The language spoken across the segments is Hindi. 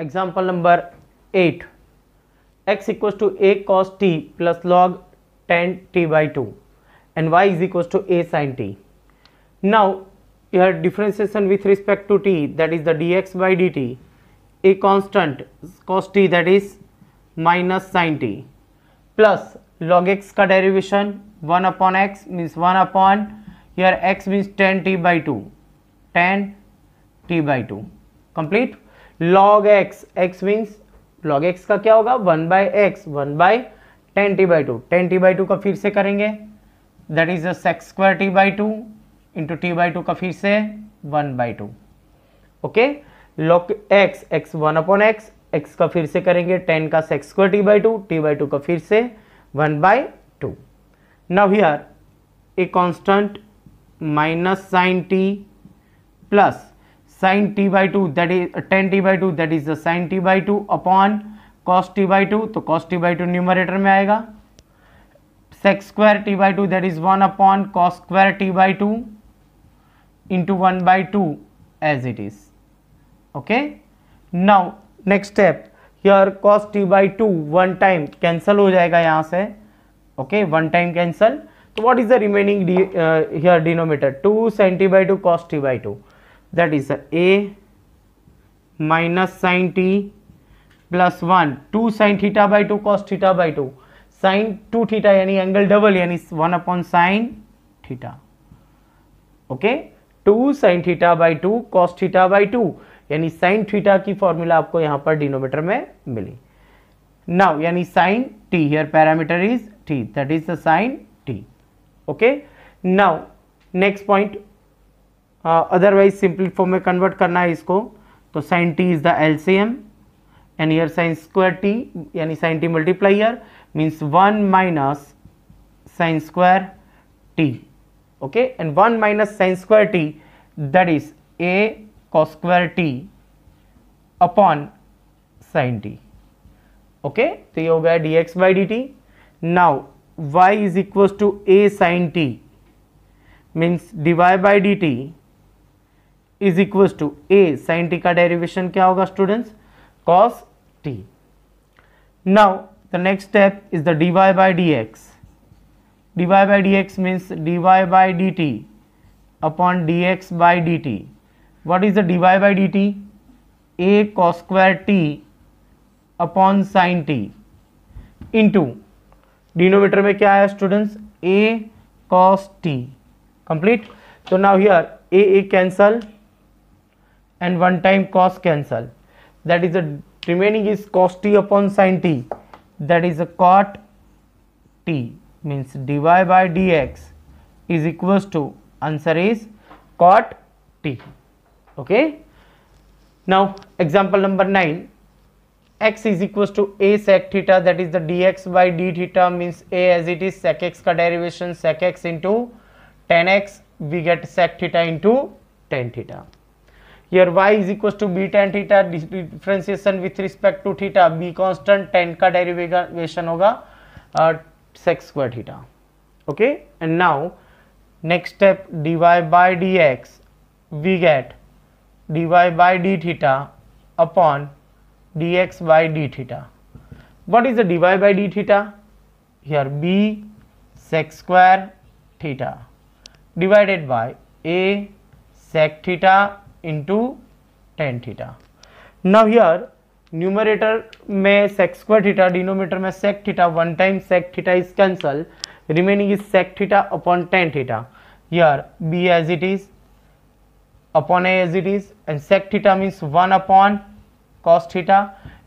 Example number eight x equal to a cos t plus log tan t by two and Y is equal to a sine t now you differentiation with respect to t that is the d x by d t a constant cos t that is minus sine t plus log x का derivation one upon x means one upon यर x means tan t by two tan t by two complete log x x means log x का क्या होगा one by x one by tan t by two tan t by two का फिर से करेंगे that is sec square t by two into t by two का फिर से one by two okay log x x one upon x x का फिर से करेंगे टेन का sec square t by two t by two का फिर से one by two now here a constant minus sine t plus sine t by two that is tan t by two that is the sine t by two upon cos t by two तो cos t by two numerator में आएगा sec square t by two that is one upon cos square t by two into one by two as it is okay now next step here cos t by two one time cancel हो जाएगा यहां से ओके वन टाइम कैंसल तो what is the remaining here denominator two sine t by two cos t by two that is a minus sine t plus one two sine theta by two cos theta by two sine two theta यानी एंगल डबल यानी one upon sine theta okay two sine theta by two cos theta by two यानी साइन थीटा की फॉर्मूला आपको यहां पर डिनोमीटर में मिली नाउ यानी sine t here parameter is t that is the sine t okay now next point otherwise simply form में कन्वर्ट करना है इसको तो sine t is the L M and यर साइन स्क्वायर टी यानी sine t multiplier means one minus sine square t okay and one minus sine square t that is a cos square t upon sine t okay तो ये हो गया d x by d t now y is equal to a sine t means d y by d t is equal to a sine t का डेरिवेशन क्या होगा students cos t now the next step is the d y by D x d y by D x means d y by d t upon d x by d t what is the d y by d t A cos square t upon sine t into denominator में क्या आया students a cos t complete तो now here a a cancel and one time cos cancel that is the remaining is cos t upon sin t that is a cot t means dy by dx is equals to answer is cot t okay now example number 9 x is equals to a sec theta that is the dx by d theta means a as it is sec x ka derivation sec x into tan x we get sec theta into tan theta here y is equals to b tan theta differentiation with respect to theta b constant tan का derivation होगा sec square theta okay and now next step dy by dx we get dy by d theta upon dx by d theta what is the dy by d theta here b sec square theta divided by a sec theta into tan theta now here numerator में सेक्स स्क्वायर थीटा डिनोमीटर में sec theta one time sec theta is cancel remaining is sec theta upon tan theta here b as it is upon a as it is and sec theta means one upon cos theta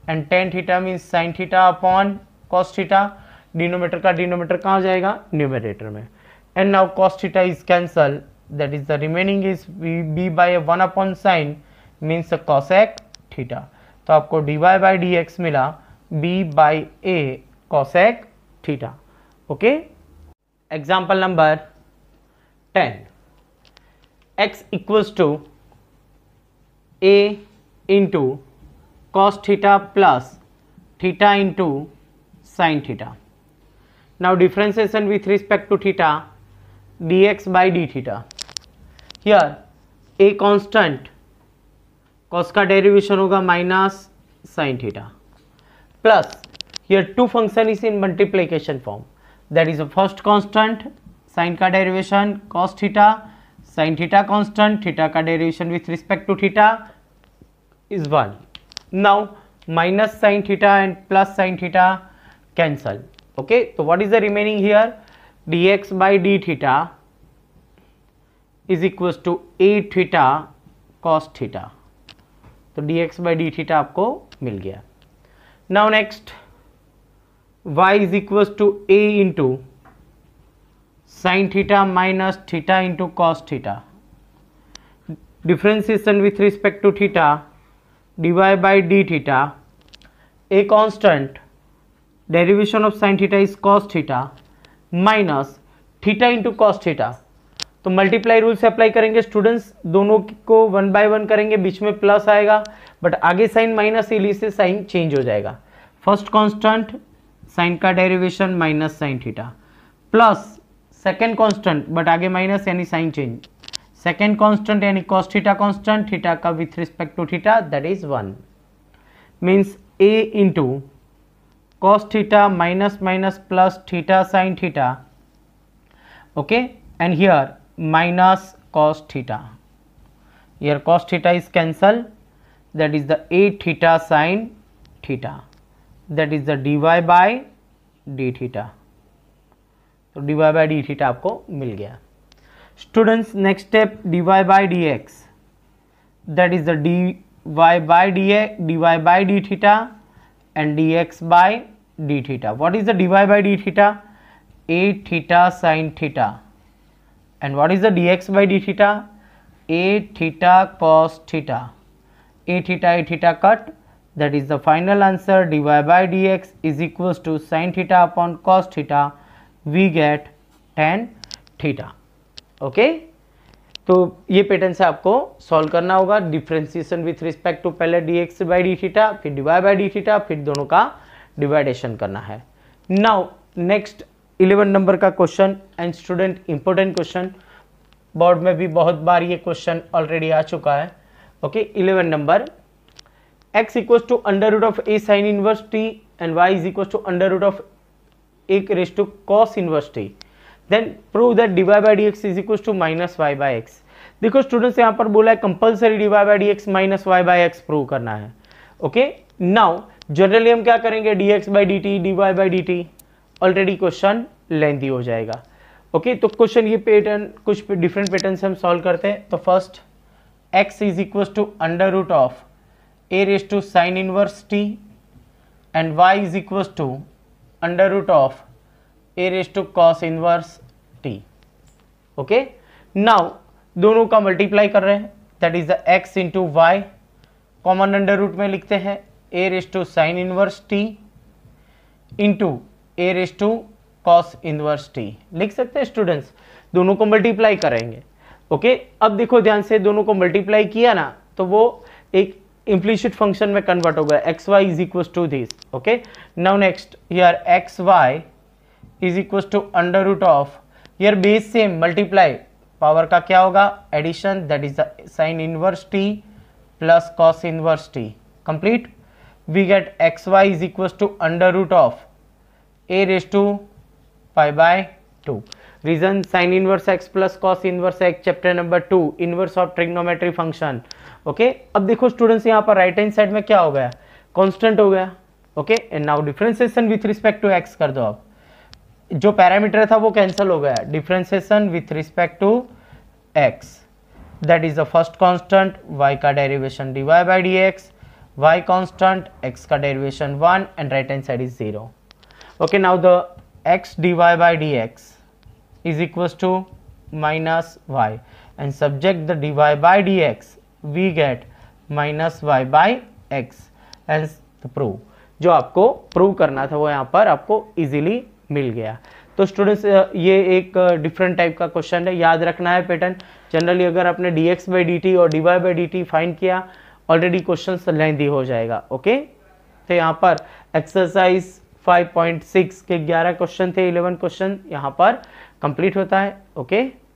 and tan theta means sine theta upon cos theta denominator का डिनोमीटर कहाँ जाएगा न्यूमरेटर में and now cos theta is cancel that is the remaining is b by a 1 upon sine means a cosec theta तो आपको dy by dx मिला b by a cosec theta okay example number 10. x equals to a into cos theta plus theta into sin theta now differentiation with respect to theta dx by d theta here a constant cos का डेरिवेशन होगा minus sine theta plus here two function is in multiplication form that is a first constant sine का derivation cos theta sine theta constant theta का derivation with respect to theta is one now minus sine theta and plus sine theta cancel तो what is the remaining here d x by d theta is equal to a theta cos theta तो d x by d theta आपको मिल गया now next y is equal to a into sine theta minus theta into cos theta differentiation with respect to theta d y by d theta a constant derivation of sine theta is cos theta minus theta into cos theta तो मल्टीप्लाई रूल से अप्लाई करेंगे स्टूडेंट्स दोनों को वन बाय वन करेंगे बीच में प्लस आएगा बट आगे साइन माइनस इली से साइन चेंज हो जाएगा फर्स्ट कांस्टेंट साइन का derivation minus sine theta plus second constant but आगे माइनस यानी साइन चेंज सेकेंड कांस्टेंट यानी कॉस्ट थीटा कॉन्स्टेंट थीटा का with respect to theta that is one means a into cos theta minus minus plus theta sine theta okay and here minus cos theta here cos theta is cancelled that is the a theta sine theta that is the dy by d theta तो dy by d theta आपको मिल गया students next step dy by dx that is the dy by dx dy by d theta and dx by d theta what is the dy by d theta a theta sine theta and what is the dx by d theta a theta cos theta a theta a theta cut that is the final answer dy by dx is equals to sin theta upon cos theta we get tan theta okay तो ये पैटर्न से आपको सॉल्व करना होगा डिफ्रेंसिएशन विथ रिस्पेक्ट टू पहले d x by d theta फिर डिवाई बाई डी थीटा फिर दोनों का डिवाइडेशन करना है नाउ नेक्स्ट इलेवन नंबर का question and student important question board में भी बहुत बार ये क्वेश्चन ऑलरेडी आ चुका है okay eleven number X equal to under root of A sine inverse T and Y is equal to under root of A raise to cos inverse T then prove that dy by D X is equal to minus Y by X देखो स्टूडेंट्स यहाँ पर बोला है compulsory dy by D X minus Y by X prove करना है ओके नाउ जनरली हम क्या करेंगे D x by d t d y by d t already question lengthy हो जाएगा ओके okay, तो क्वेश्चन ये पैटर्न कुछ डिफरेंट पैटर्न से हम सॉल्व करते हैं तो first x is equal to under root of A raise to sine inverse T and Y is equal to under root of A raise to cos inverse t okay now दोनों का मल्टीप्लाई कर रहे हैं that is the x into Y common under root में लिखते हैं a raise to sine inverse t into a raise to cos inverse t लिख सकते हैं स्टूडेंट्स दोनों को मल्टीप्लाई करेंगे ओके अब देखो ध्यान से दोनों को मल्टीप्लाई किया ना तो वो एक इम्प्लीसिट फंक्शन में कन्वर्ट हो गया x y is equal to this okay now next यार x y is equal to under root of यार बेस सेम मल्टीप्लाई पावर का क्या होगा addition that is sine inverse t plus cos inverse t complete we get x y is equal to under root of A raise to pi by two reason sine inverse x plus cos inverse x chapter number two inverse of trigonometry function okay अब देखो स्टूडेंट्स यहाँ पर राइट हैंड साइड में क्या हो गया कॉन्स्टेंट हो गया okay and now differentiation with respect to x कर दो आप जो पैरामीटर था वो कैंसिल हो गया differentiation with respect to x that is the first constant y का derivation d y by D x y constant x का derivation one and right hand side is zero okay now the x dy by dx is equals to minus y and subject the dy by dx we get minus y by x and the proof जो आपको प्रूव करना था वो यहाँ पर आपको इजीली मिल गया तो स्टूडेंट्स ये एक डिफरेंट टाइप का क्वेश्चन है याद रखना है पैटर्न जनरली अगर आपने d x by d t और d y by d t fine किया ऑलरेडी क्वेश्चन लेंदी हो जाएगा ओके तो यहाँ पर एक्सरसाइज 5.6 के 11 क्वेश्चन थे 11 क्वेश्चन यहां पर कंप्लीट होता है ओके